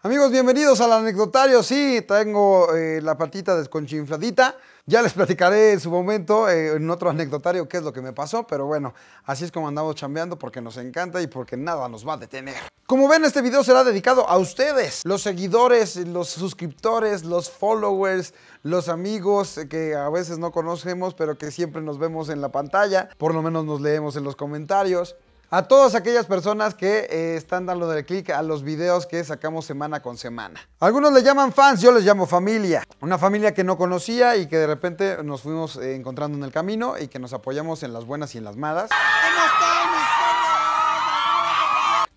Amigos, bienvenidos al anecdotario. Sí, tengo eh, la patita desconchinfladita. Ya les platicaré en su momento, eh, en otro anecdotario, qué es lo que me pasó. Pero bueno, así es como andamos chambeando porque nos encanta y porque nada nos va a detener. Como ven, este video será dedicado a ustedes, los seguidores, los suscriptores, los followers, los amigos que a veces no conocemos, pero que siempre nos vemos en la pantalla. Por lo menos nos leemos en los comentarios a todas aquellas personas que eh, están de clic a los videos que sacamos semana con semana. Algunos le llaman fans, yo les llamo familia. Una familia que no conocía y que de repente nos fuimos eh, encontrando en el camino y que nos apoyamos en las buenas y en las malas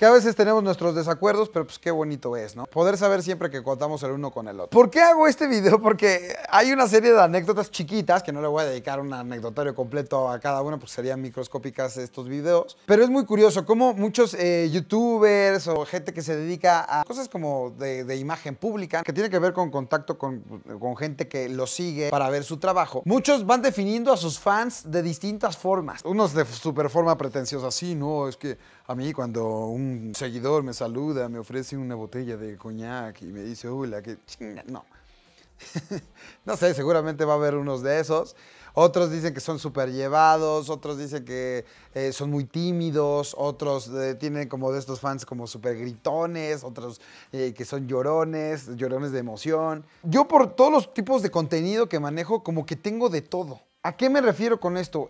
que a veces tenemos nuestros desacuerdos, pero pues qué bonito es, ¿no? Poder saber siempre que contamos el uno con el otro. ¿Por qué hago este video? Porque hay una serie de anécdotas chiquitas, que no le voy a dedicar un anecdotario completo a cada una, porque serían microscópicas estos videos, pero es muy curioso cómo muchos eh, youtubers o gente que se dedica a cosas como de, imagen pública, que tiene que ver con contacto con, con gente que lo sigue para ver su trabajo, muchos van definiendo a sus fans de distintas formas. Unos de super forma pretenciosa, sí, no, es que a mí cuando un seguidor me saluda, me ofrece una botella de coñac y me dice, hola, que chinga, no. no sé, seguramente va a haber unos de esos. Otros dicen que son súper llevados, otros dicen que eh, son muy tímidos, otros eh, tienen como de estos fans como súper gritones, otros eh, que son llorones, llorones de emoción. Yo por todos los tipos de contenido que manejo, como que tengo de todo. ¿A qué me refiero con esto?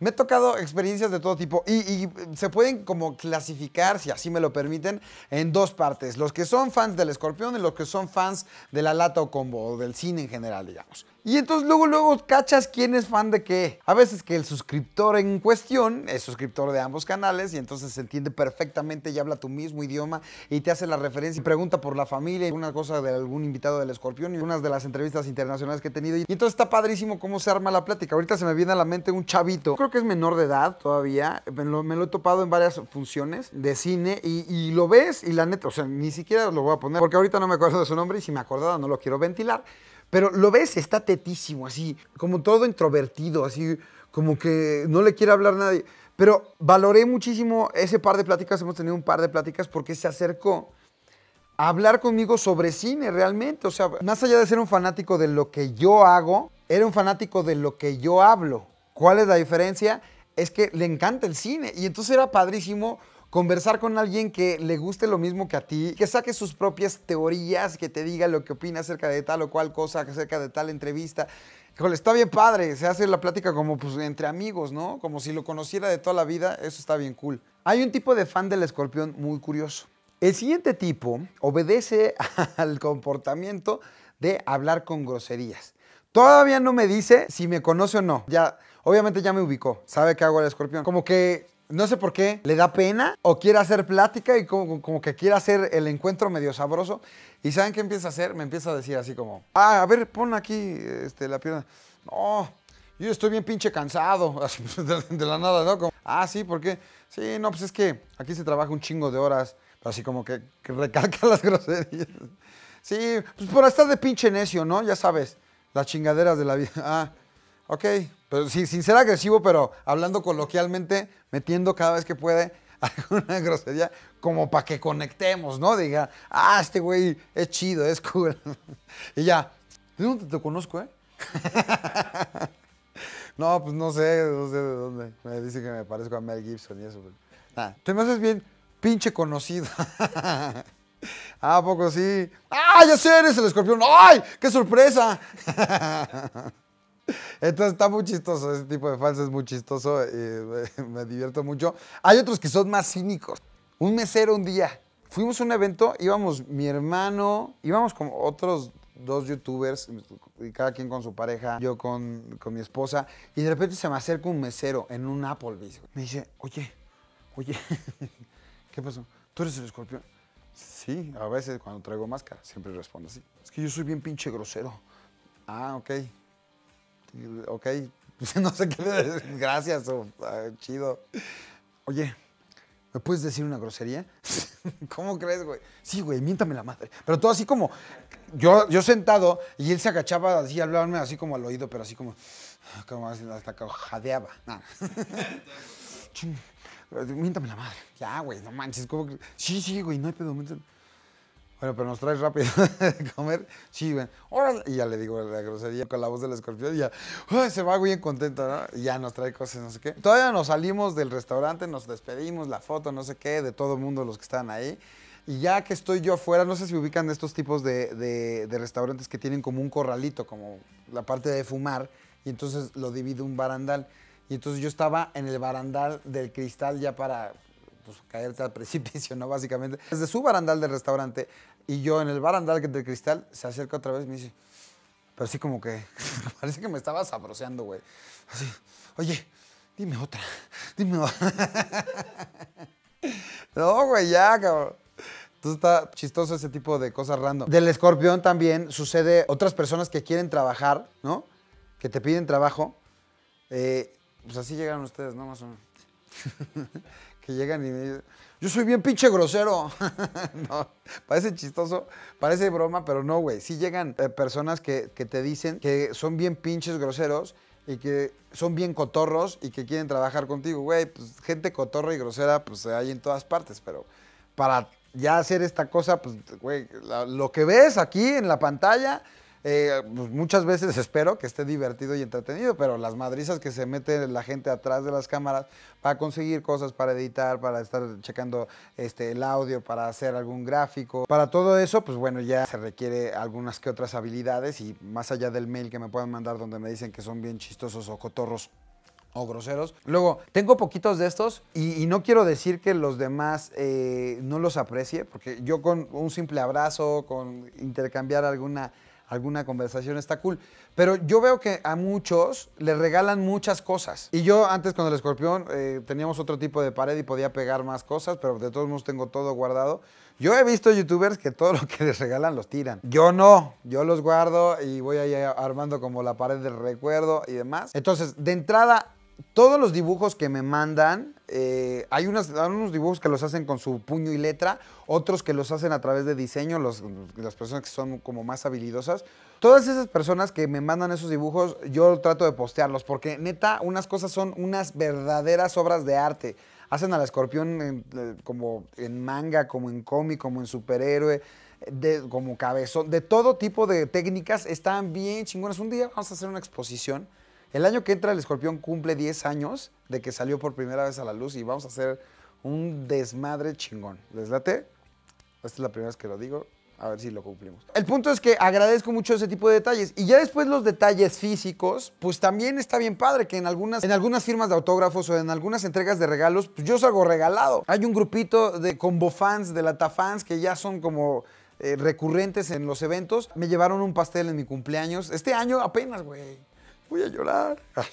Me he tocado experiencias de todo tipo y, y, se pueden como clasificar, si así me lo permiten, en dos partes. Los que son fans del escorpión y los que son fans de la lata o combo o del cine en general, digamos. Y entonces luego, luego cachas quién es fan de qué. A veces que el suscriptor en cuestión es suscriptor de ambos canales y entonces se entiende perfectamente y habla tu mismo idioma y te hace la referencia y pregunta por la familia y una cosa de algún invitado del escorpión y unas de las entrevistas internacionales que he tenido. Y entonces está padrísimo cómo se arma la plática. Ahorita se me viene a la mente un chavito, creo que es menor de edad todavía, me lo, he topado en varias funciones de cine y, y lo ves y la neta, o sea, ni siquiera lo voy a poner porque ahorita no me acuerdo de su nombre y si me acordaba no lo quiero ventilar. Pero lo ves, está tetísimo, así, como todo introvertido, así, como que no le quiere hablar nadie. Pero valoré muchísimo ese par de pláticas, hemos tenido un par de pláticas porque se acercó a hablar conmigo sobre cine realmente. O sea, más allá de ser un fanático de lo que yo hago, era un fanático de lo que yo hablo. ¿Cuál es la diferencia? Es que le encanta el cine y entonces era padrísimo conversar con alguien que le guste lo mismo que a ti, que saque sus propias teorías, que te diga lo que opina acerca de tal o cual cosa, acerca de tal entrevista. Híjole, está bien padre, se hace la plática como pues, entre amigos, ¿no? Como si lo conociera de toda la vida, eso está bien cool. Hay un tipo de fan del escorpión muy curioso. El siguiente tipo obedece al comportamiento de hablar con groserías. Todavía no me dice si me conoce o no. Ya, obviamente ya me ubicó, sabe qué hago el escorpión. Como que no sé por qué, le da pena o quiere hacer plática y como, que quiere hacer el encuentro medio sabroso. ¿Y saben qué empieza a hacer? Me empieza a decir así como, ah, a ver, pon aquí este, la pierna. No, yo estoy bien pinche cansado, pues, de la nada, ¿no? ah, sí, ¿por qué? Sí, no, pues es que aquí se trabaja un chingo de horas, así como que, recalca las groserías. Sí, pues por estar de pinche necio, ¿no? Ya sabes, las chingaderas de la vida. Ah, ok, pero sí, sin ser agresivo, pero hablando coloquialmente, metiendo cada vez que puede alguna grosería, como para que conectemos, ¿no? Diga, ah, este güey es chido, es cool. y ya, ¿de no te, conozco, ¿eh? no, pues no sé, no sé de dónde. Me dicen que me parezco a Mel Gibson y eso. Pero... Nah, te me haces bien pinche conocido. ¿A poco sí? ¡Ah, ya sé, eres el escorpión! ¡Ay, qué sorpresa! Entonces está muy chistoso, ese tipo de fans es muy chistoso, eh, me divierto mucho. Hay otros que son más cínicos. Un mesero un día, fuimos a un evento, íbamos mi hermano, íbamos como otros dos youtubers, cada quien con su pareja, yo con, con mi esposa, y de repente se me acerca un mesero en un Applebee's. Me dice, oye, oye, ¿qué pasó? ¿Tú eres el escorpión? Sí, a veces cuando traigo máscara, siempre respondo así. Es que yo soy bien pinche grosero. Ah, ok ok, no sé qué, gracias, o, ah, chido. Oye, ¿me puedes decir una grosería? ¿Cómo crees, güey? Sí, güey, miéntame la madre. Pero todo así como, yo, yo sentado y él se agachaba así, hablarme así como al oído, pero así como, ah, como hasta que jadeaba. miéntame la madre. Ya, güey, no manches. ¿cómo Sí, sí, güey, no hay pedo. Miéntame. Bueno, pero nos trae rápido de comer. Sí, Y ya le digo la grosería con la voz del escorpión. Y ya se va bien contento, ¿no? Y ya nos trae cosas, no sé qué. Todavía nos salimos del restaurante, nos despedimos, la foto, no sé qué, de todo el mundo, los que están ahí. Y ya que estoy yo afuera, no sé si ubican estos tipos de, restaurantes que tienen como un corralito, como la parte de fumar. Y entonces lo divide un barandal. Y entonces yo estaba en el barandal del cristal ya para pues, caerte al precipicio, ¿no? Básicamente. Desde su barandal del restaurante y yo en el barandal del cristal, se acerca otra vez y me dice, pero sí como que, parece que me estaba sabroseando, güey. Así, oye, dime otra, dime otra. no, güey, ya, cabrón. Entonces está chistoso ese tipo de cosas random. Del escorpión también sucede otras personas que quieren trabajar, ¿no? Que te piden trabajo. Eh, pues así llegaron ustedes, ¿no? Más o menos. llegan y yo soy bien pinche grosero. no, parece chistoso, parece broma, pero no, güey. Sí llegan eh, personas que, te dicen que son bien pinches groseros y que son bien cotorros y que quieren trabajar contigo. Güey, pues, gente cotorra y grosera, pues hay en todas partes, pero para ya hacer esta cosa, pues, güey, lo que ves aquí en la pantalla eh, pues, muchas veces espero que esté divertido y entretenido, pero las madrizas que se mete la gente atrás de las cámaras para conseguir cosas, para editar, para estar checando este, el audio, para hacer algún gráfico, para todo eso, pues bueno, ya se requiere algunas que otras habilidades y más allá del mail que me puedan mandar donde me dicen que son bien chistosos o cotorros o groseros. Luego, tengo poquitos de estos y, no quiero decir que los demás eh, no los aprecie, porque yo con un simple abrazo, con intercambiar alguna alguna conversación está cool. Pero yo veo que a muchos les regalan muchas cosas. Y yo antes con el escorpión eh, teníamos otro tipo de pared y podía pegar más cosas, pero de todos modos tengo todo guardado. Yo he visto youtubers que todo lo que les regalan los tiran. Yo no, yo los guardo y voy ahí armando como la pared del recuerdo y demás. Entonces, de entrada, todos los dibujos que me mandan eh, hay, unas, unos dibujos que los hacen con su puño y letra, otros que los hacen a través de diseño, las personas que son como más habilidosas. Todas esas personas que me mandan esos dibujos, yo trato de postearlos, porque neta, unas cosas son unas verdaderas obras de arte. Hacen al escorpión eh, como en manga, como en cómic, como en superhéroe. De, como cabezón, de todo tipo de técnicas, están bien chingonas. Un día vamos a hacer una exposición el año que entra el escorpión cumple 10 años de que salió por primera vez a la luz y vamos a hacer un desmadre chingón. ¿Les late? Esta es la primera vez que lo digo. A ver si lo cumplimos. El punto es que agradezco mucho ese tipo de detalles. Y ya después los detalles físicos, pues también está bien padre que en algunas, en algunas firmas de autógrafos o en algunas entregas de regalos, pues yo salgo regalado. Hay un grupito de combo fans, de lata fans que ya son como eh, recurrentes en los eventos. Me llevaron un pastel en mi cumpleaños. Este año apenas, güey voy a llorar. Ah.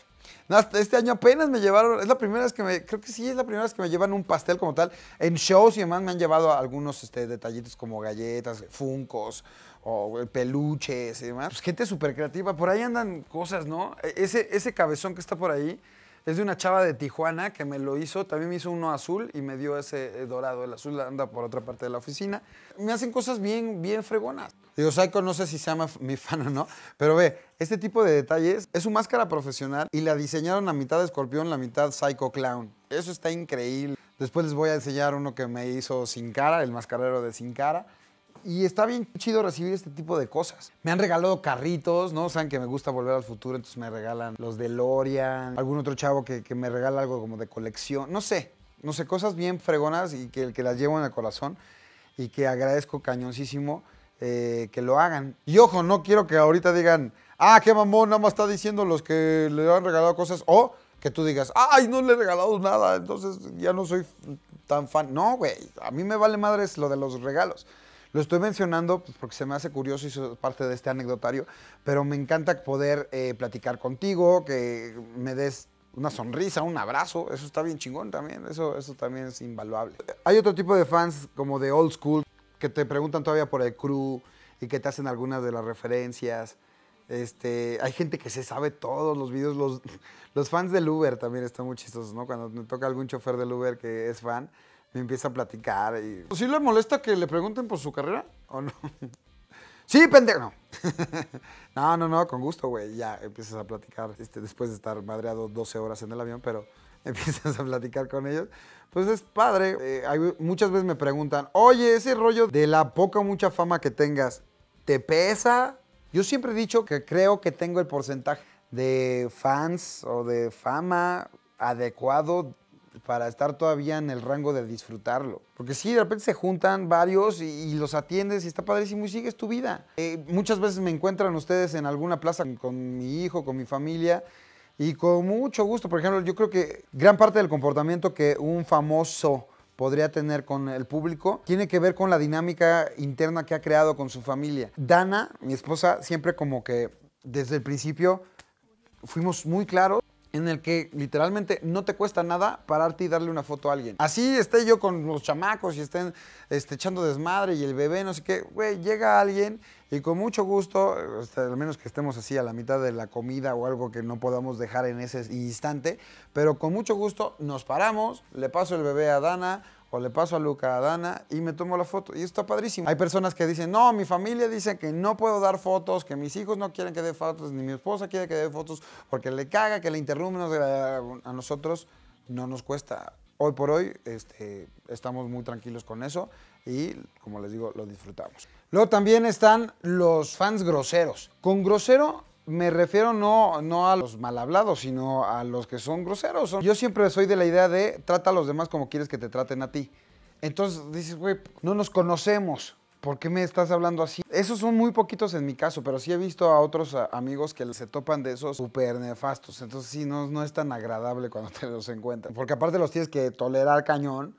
No, este año apenas me llevaron, es la primera vez que me, creo que sí, es la primera vez que me llevan un pastel como tal. En shows y demás me han llevado algunos este, detallitos como galletas, funcos o eh, peluches y demás. Pues gente súper creativa, por ahí andan cosas, ¿no? E, ese, ese cabezón que está por ahí, es de una chava de Tijuana que me lo hizo. También me hizo uno azul y me dio ese eh, dorado. El azul anda por otra parte de la oficina. Me hacen cosas bien, bien fregonas. Digo, Psycho no sé si se llama mi fan o no, pero ve, este tipo de detalles es su máscara profesional y la diseñaron a mitad de escorpión, la mitad Psycho Clown. Eso está increíble. Después les voy a enseñar uno que me hizo Sin Cara, el mascarero de Sin Cara. Y está bien chido recibir este tipo de cosas. Me han regalado carritos, ¿no? Saben que me gusta volver al futuro, entonces me regalan los de Lorian, algún otro chavo que, que me regala algo como de colección, no sé, no sé, cosas bien fregonas y que, que las llevo en el corazón y que agradezco cañoncísimo eh, que lo hagan. Y ojo, no quiero que ahorita digan, ah, qué mamón, nada más está diciendo los que le han regalado cosas, o que tú digas, ay, no le he regalado nada, entonces ya no soy tan fan. No, güey, a mí me vale madres lo de los regalos. Lo estoy mencionando pues, porque se me hace curioso y es parte de este anecdotario, pero me encanta poder eh, platicar contigo, que me des una sonrisa, un abrazo, eso está bien chingón también, eso, eso también es invaluable. Hay otro tipo de fans como de old school que te preguntan todavía por el crew y que te hacen algunas de las referencias. Este, hay gente que se sabe todos los videos. Los, los fans del Uber también están muy chistosos, ¿no? Cuando me toca algún chofer del Uber que es fan, empieza a platicar. Y... ¿Sí le molesta que le pregunten por su carrera o no? sí, pendejo. No. no, no, con gusto, güey. Ya empiezas a platicar este, después de estar madreado 12 horas en el avión, pero empiezas a platicar con ellos. Pues es padre. Eh, muchas veces me preguntan, oye, ese rollo de la poca o mucha fama que tengas, ¿te pesa? Yo siempre he dicho que creo que tengo el porcentaje de fans o de fama adecuado para estar todavía en el rango de disfrutarlo. Porque si de repente se juntan varios y, los atiendes y está padrísimo y sigues tu vida. Eh, muchas veces me encuentran ustedes en alguna plaza con mi hijo, con mi familia. Y con mucho gusto, por ejemplo, yo creo que gran parte del comportamiento que un famoso podría tener con el público tiene que ver con la dinámica interna que ha creado con su familia. Dana, mi esposa, siempre como que desde el principio fuimos muy claros en el que literalmente no te cuesta nada pararte y darle una foto a alguien. Así esté yo con los chamacos y estén este, echando desmadre y el bebé, no sé qué, güey, llega alguien y con mucho gusto, este, al menos que estemos así a la mitad de la comida o algo que no podamos dejar en ese instante, pero con mucho gusto nos paramos, le paso el bebé a Dana, o le paso a Luca, a Dana y me tomo la foto. Y está padrísimo. Hay personas que dicen, no, mi familia dice que no puedo dar fotos, que mis hijos no quieren que dé fotos, ni mi esposa quiere que dé fotos, porque le caga, que le interrumpe a nosotros. No nos cuesta. Hoy por hoy este, estamos muy tranquilos con eso y, como les digo, lo disfrutamos. Luego también están los fans groseros. Con grosero me refiero no, no a los mal hablados, sino a los que son groseros. Yo siempre soy de la idea de trata a los demás como quieres que te traten a ti. Entonces dices, güey, no nos conocemos. ¿Por qué me estás hablando así? Esos son muy poquitos en mi caso, pero sí he visto a otros amigos que se topan de esos súper nefastos. Entonces sí, no, no es tan agradable cuando te los encuentras. Porque aparte los tienes que tolerar cañón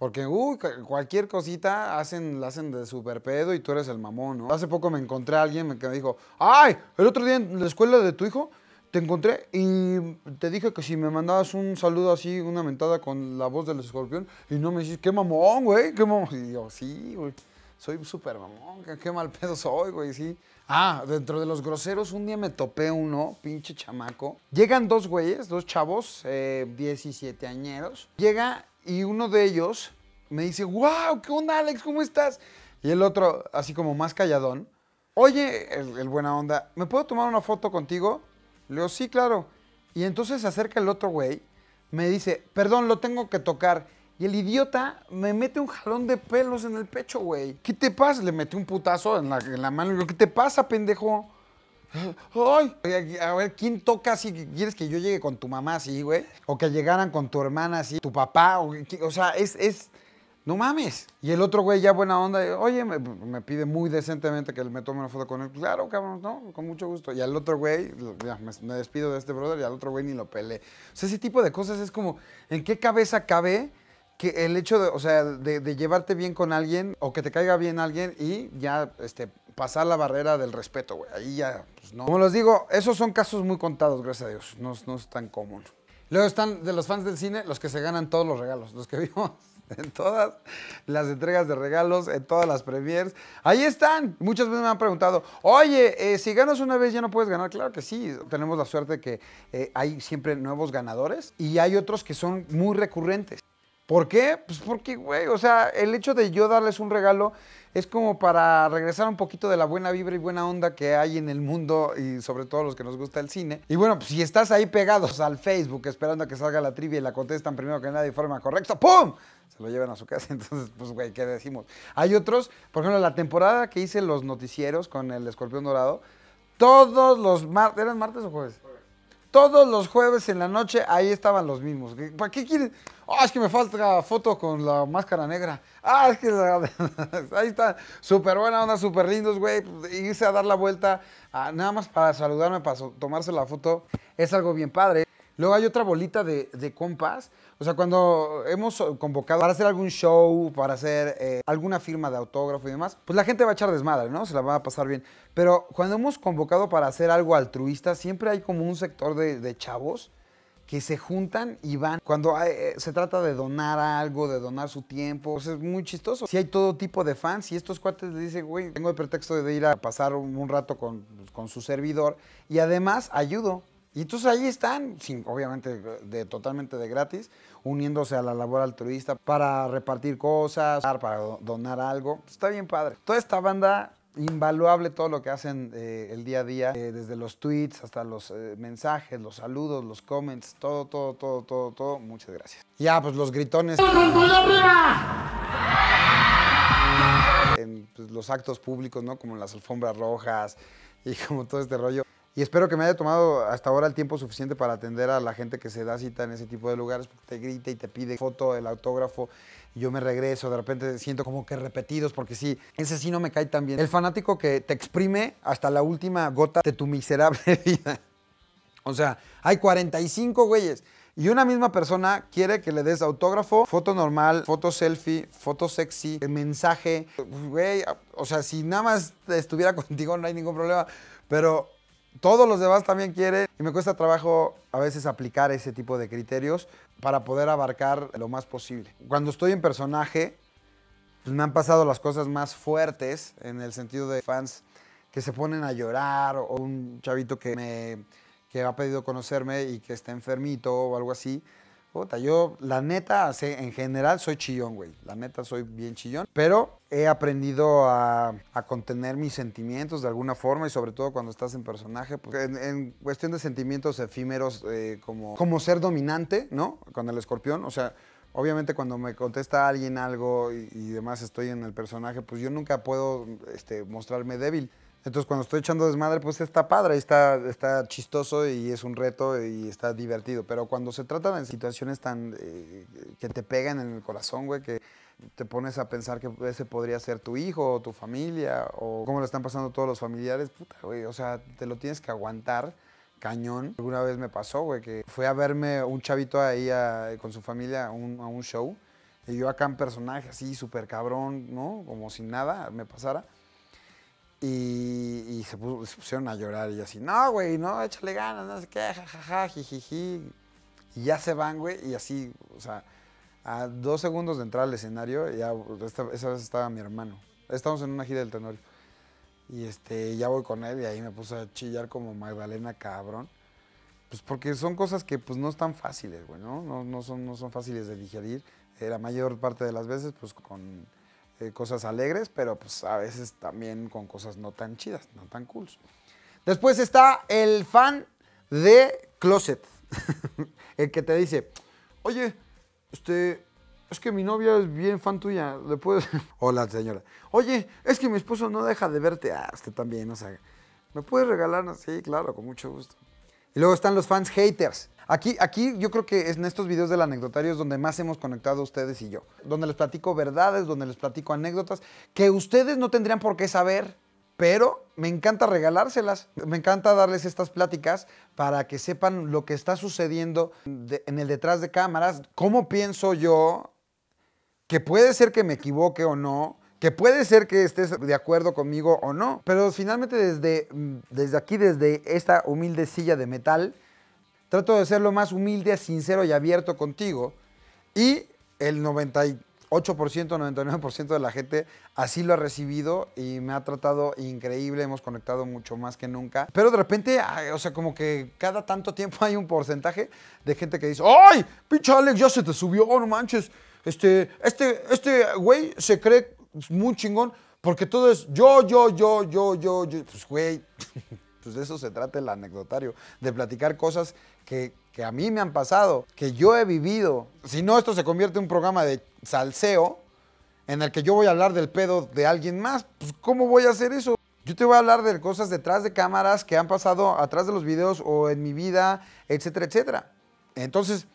porque, uy, cualquier cosita hacen, la hacen de super pedo y tú eres el mamón, ¿no? Hace poco me encontré a alguien que me dijo, ¡ay! El otro día en la escuela de tu hijo te encontré y te dije que si me mandabas un saludo así, una mentada con la voz del escorpión, y no me dices ¡qué mamón, güey! ¡Qué mamón! Y yo, sí, güey, soy súper mamón, qué mal pedo soy, güey, sí. Ah, dentro de los groseros, un día me topé uno, pinche chamaco. Llegan dos güeyes, dos chavos, 17 eh, añeros. Llega y uno de ellos me dice, wow, ¿qué onda, Alex? ¿Cómo estás? Y el otro, así como más calladón, oye, el, buena onda, ¿me puedo tomar una foto contigo? Le digo, sí, claro. Y entonces se acerca el otro güey, me dice, perdón, lo tengo que tocar. Y el idiota me mete un jalón de pelos en el pecho, güey. ¿Qué te pasa? Le metí un putazo en la, en la mano. Le digo, ¿qué te pasa, pendejo? ¡Ay! A ver, ¿quién toca si quieres que yo llegue con tu mamá así, güey? O que llegaran con tu hermana así, tu papá, o, o sea, es, es, no mames. Y el otro güey ya buena onda, oye, me, pide muy decentemente que me tome una foto con él. Claro, cabrón, no, con mucho gusto. Y al otro güey, ya, me, despido de este brother y al otro güey ni lo peleé. O sea, ese tipo de cosas es como, ¿en qué cabeza cabe? que el hecho de, o sea, de, llevarte bien con alguien o que te caiga bien alguien y ya este, pasar la barrera del respeto, güey. Ahí ya, pues no. Como les digo, esos son casos muy contados, gracias a Dios. No, no es tan común. Luego están de los fans del cine los que se ganan todos los regalos, los que vimos en todas las entregas de regalos, en todas las premiers. Ahí están. Muchas veces me han preguntado, oye, eh, si ganas una vez ya no puedes ganar. Claro que sí, tenemos la suerte de que eh, hay siempre nuevos ganadores y hay otros que son muy recurrentes. ¿Por qué? Pues porque, güey, o sea, el hecho de yo darles un regalo es como para regresar un poquito de la buena vibra y buena onda que hay en el mundo y sobre todo los que nos gusta el cine. Y bueno, pues, si estás ahí pegados al Facebook esperando a que salga la trivia y la contestan primero que nada de forma correcta, ¡pum! Se lo llevan a su casa. Entonces, pues, güey, ¿qué decimos? Hay otros, por ejemplo, la temporada que hice los noticieros con el escorpión dorado, todos los martes, ¿eran martes o jueves? Todos los jueves en la noche ahí estaban los mismos. ¿Para qué quieren? Ah, es que me falta foto con la máscara negra. Ah, es que ahí está. Súper buena onda, súper lindos, güey. Irse a dar la vuelta, ah, nada más para saludarme, para tomarse la foto, es algo bien padre. Luego hay otra bolita de, compás. O sea, cuando hemos convocado para hacer algún show, para hacer eh, alguna firma de autógrafo y demás, pues la gente va a echar desmadre, ¿no? Se la va a pasar bien. Pero cuando hemos convocado para hacer algo altruista, siempre hay como un sector de, chavos que se juntan y van. Cuando eh, se trata de donar algo, de donar su tiempo, pues es muy chistoso. Si hay todo tipo de fans y estos cuates le dicen, güey, tengo el pretexto de ir a pasar un, rato con, con su servidor y además ayudo. Y entonces ahí están, obviamente de, totalmente de gratis, uniéndose a la labor altruista para repartir cosas, para donar algo. Está bien padre. Toda esta banda, invaluable todo lo que hacen eh, el día a día, eh, desde los tweets hasta los eh, mensajes, los saludos, los comments, todo, todo, todo, todo, todo. Muchas gracias. Ya, pues los gritones. En pues, los actos públicos, ¿no? Como las alfombras rojas y como todo este rollo. Y espero que me haya tomado hasta ahora el tiempo suficiente para atender a la gente que se da cita en ese tipo de lugares, porque te grita y te pide foto, el autógrafo, y yo me regreso, de repente siento como que repetidos, porque sí, ese sí no me cae tan bien. El fanático que te exprime hasta la última gota de tu miserable vida. O sea, hay 45 güeyes. Y una misma persona quiere que le des autógrafo, foto normal, foto selfie, foto sexy, mensaje. Güey, o sea, si nada más estuviera contigo no hay ningún problema. Pero todos los demás también quieren y me cuesta trabajo a veces aplicar ese tipo de criterios para poder abarcar lo más posible. Cuando estoy en personaje, pues, me han pasado las cosas más fuertes en el sentido de fans que se ponen a llorar o un chavito que me que ha pedido conocerme y que está enfermito o algo así yo la neta, en general soy chillón, güey. La neta soy bien chillón. Pero he aprendido a, contener mis sentimientos de alguna forma y sobre todo cuando estás en personaje. Pues, en, cuestión de sentimientos efímeros, eh, como, como ser dominante, ¿no? Con el escorpión, o sea... Obviamente cuando me contesta alguien algo y, demás estoy en el personaje, pues yo nunca puedo este, mostrarme débil. Entonces, cuando estoy echando desmadre, pues está padre, está, chistoso y es un reto y está divertido. Pero cuando se trata de situaciones tan eh, que te pegan en el corazón, güey, que te pones a pensar que ese podría ser tu hijo o tu familia o cómo lo están pasando todos los familiares, puta, güey, o sea, te lo tienes que aguantar cañón. Alguna vez me pasó, güey, que fue a verme un chavito ahí con su familia a un, show y yo acá en personaje así, súper cabrón, ¿no? Como si nada me pasara. Y, se, pusieron a llorar y así, no, güey, no, échale ganas, no sé qué, jajaja, jijiji. Y ya se van, güey, y así, o sea, a dos segundos de entrar al escenario, ya, esa vez estaba mi hermano. Estamos en una gira del tenor Y este, ya voy con él y ahí me puse a chillar como Magdalena cabrón. Pues porque son cosas que pues no están fáciles, güey, ¿no? No, no son, no son fáciles de digerir. la mayor parte de las veces, pues con eh, cosas alegres, pero pues a veces también con cosas no tan chidas, no tan cool. Después está el fan de Closet, el que te dice, oye, este, es que mi novia es bien fan tuya, le puedes... Hola señora, oye, es que mi esposo no deja de verte, ah, usted también, o sea, ¿me puedes regalar? Sí, claro, con mucho gusto. Y luego están los fans haters. Aquí, aquí yo creo que en estos videos del anecdotario es donde más hemos conectado ustedes y yo, donde les platico verdades, donde les platico anécdotas que ustedes no tendrían por qué saber, pero me encanta regalárselas, me encanta darles estas pláticas para que sepan lo que está sucediendo en el detrás de cámaras, cómo pienso yo, que puede ser que me equivoque o no, que puede ser que estés de acuerdo conmigo o no, pero finalmente desde, desde aquí, desde esta humilde silla de metal, Trato de ser lo más humilde, sincero y abierto contigo. Y el 98%, 99% de la gente así lo ha recibido y me ha tratado increíble. Hemos conectado mucho más que nunca. Pero de repente, o sea, como que cada tanto tiempo hay un porcentaje de gente que dice, ¡ay! Pinche Alex, ya se te subió, no manches. Este, este, este güey se cree muy chingón porque todo es yo, yo, yo, yo, yo, yo. Pues güey. Pues de eso se trata el anecdotario, de platicar cosas que, a mí me han pasado, que yo he vivido. Si no, esto se convierte en un programa de salseo en el que yo voy a hablar del pedo de alguien más. Pues, ¿cómo voy a hacer eso? Yo te voy a hablar de cosas detrás de cámaras que han pasado atrás de los videos o en mi vida, etcétera, etcétera. Entonces,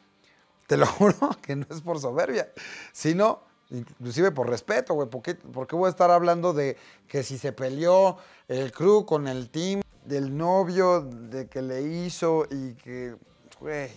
te lo juro que no es por soberbia, sino inclusive por respeto, güey. ¿Por ¿Por qué voy a estar hablando de que si se peleó el crew con el team? del novio, de que le hizo y que, eh,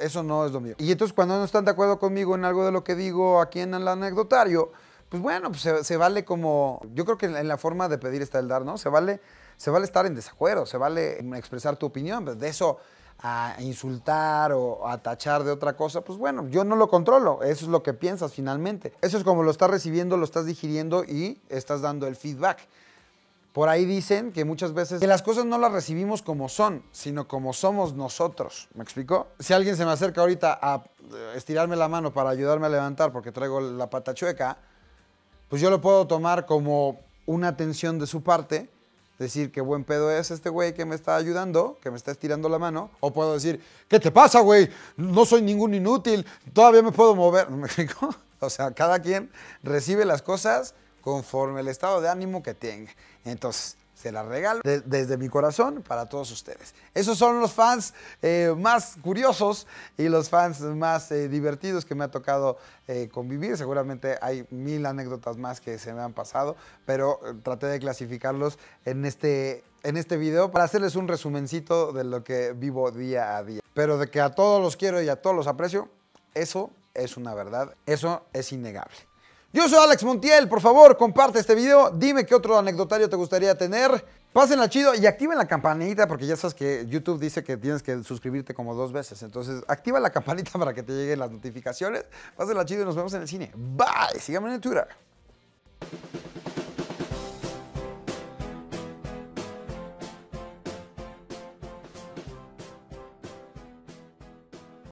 eso no es lo mío. Y entonces cuando no están de acuerdo conmigo en algo de lo que digo aquí en el anecdotario, pues bueno, pues se, vale como, yo creo que en la forma de pedir está el dar, ¿no? Se vale, se vale estar en desacuerdo, se vale expresar tu opinión, pero de eso a insultar o a tachar de otra cosa, pues bueno, yo no lo controlo, eso es lo que piensas finalmente. Eso es como lo estás recibiendo, lo estás digiriendo y estás dando el feedback. Por ahí dicen que muchas veces que las cosas no las recibimos como son, sino como somos nosotros. ¿Me explicó? Si alguien se me acerca ahorita a eh, estirarme la mano para ayudarme a levantar porque traigo la pata chueca, pues yo lo puedo tomar como una atención de su parte, decir qué buen pedo es este güey que me está ayudando, que me está estirando la mano, o puedo decir, ¿qué te pasa, güey? No soy ningún inútil, todavía me puedo mover. ¿Me explico? O sea, cada quien recibe las cosas conforme el estado de ánimo que tenga. Entonces, se la regalo desde mi corazón para todos ustedes. Esos son los fans eh, más curiosos y los fans más eh, divertidos que me ha tocado eh, convivir. Seguramente hay mil anécdotas más que se me han pasado, pero traté de clasificarlos en este, en este video para hacerles un resumencito de lo que vivo día a día. Pero de que a todos los quiero y a todos los aprecio, eso es una verdad, eso es innegable. Yo soy Alex Montiel, por favor, comparte este video, dime qué otro anecdotario te gustaría tener. Pásenla chido y activen la campanita porque ya sabes que YouTube dice que tienes que suscribirte como dos veces. Entonces, activa la campanita para que te lleguen las notificaciones. Pásenla chido y nos vemos en el cine. Bye. Síganme en Twitter.